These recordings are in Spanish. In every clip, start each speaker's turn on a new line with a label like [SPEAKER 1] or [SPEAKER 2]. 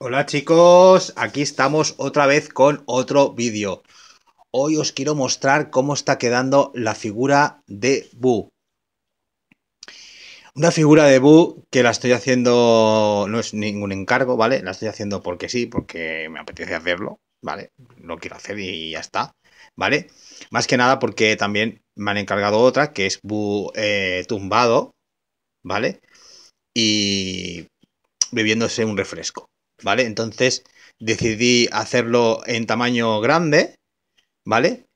[SPEAKER 1] Hola chicos, aquí estamos otra vez con otro vídeo. Hoy os quiero mostrar cómo está quedando la figura de Bu. Una figura de Bu que la estoy haciendo, no es ningún encargo, ¿vale? La estoy haciendo porque sí, porque me apetece hacerlo, ¿vale? Lo quiero hacer y ya está, ¿vale? Más que nada porque también me han encargado otra que es Bu eh, tumbado, ¿vale? Y bebiéndose un refresco. ¿vale? Entonces decidí hacerlo en tamaño grande, ¿vale?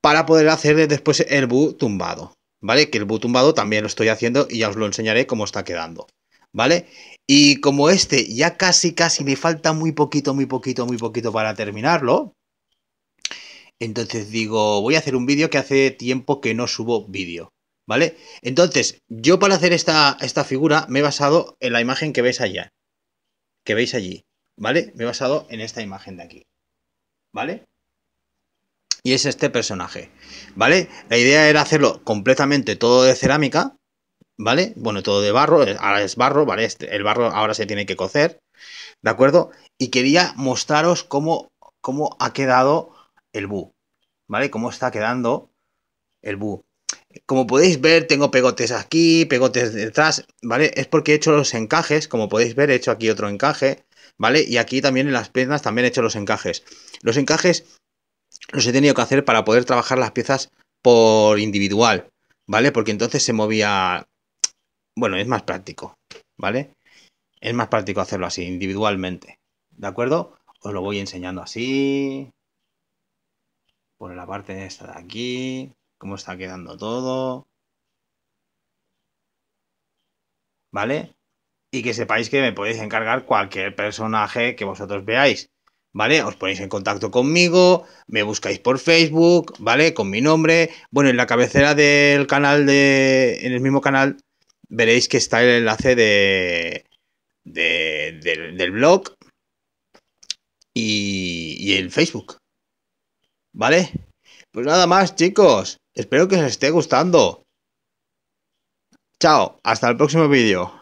[SPEAKER 1] Para poder hacer después el bu tumbado, ¿vale? Que el bu tumbado también lo estoy haciendo y ya os lo enseñaré cómo está quedando, ¿vale? Y como este ya casi, casi me falta muy poquito, muy poquito, muy poquito para terminarlo, entonces digo, voy a hacer un vídeo que hace tiempo que no subo vídeo, ¿vale? Entonces, yo para hacer esta, esta figura me he basado en la imagen que ves allá, que veis allí, ¿vale? Me he basado en esta imagen de aquí, ¿vale? Y es este personaje, ¿vale? La idea era hacerlo completamente todo de cerámica, ¿vale? Bueno, todo de barro, ahora es barro, ¿vale? Este, el barro ahora se tiene que cocer, ¿de acuerdo? Y quería mostraros cómo, cómo ha quedado el bu, ¿vale? Cómo está quedando el bu. Como podéis ver, tengo pegotes aquí, pegotes detrás, ¿vale? Es porque he hecho los encajes, como podéis ver, he hecho aquí otro encaje, ¿vale? Y aquí también en las piernas también he hecho los encajes. Los encajes los he tenido que hacer para poder trabajar las piezas por individual, ¿vale? Porque entonces se movía... Bueno, es más práctico, ¿vale? Es más práctico hacerlo así, individualmente, ¿de acuerdo? Os lo voy enseñando así, por la parte de esta de aquí, cómo está quedando todo. ¿Vale? Y que sepáis que me podéis encargar cualquier personaje que vosotros veáis. ¿Vale? Os ponéis en contacto conmigo, me buscáis por Facebook, ¿vale? Con mi nombre. Bueno, en la cabecera del canal de. En el mismo canal veréis que está el enlace de. del, blog y el Facebook. ¿Vale? Pues nada más, chicos. Espero que os esté gustando. Chao, hasta el próximo vídeo.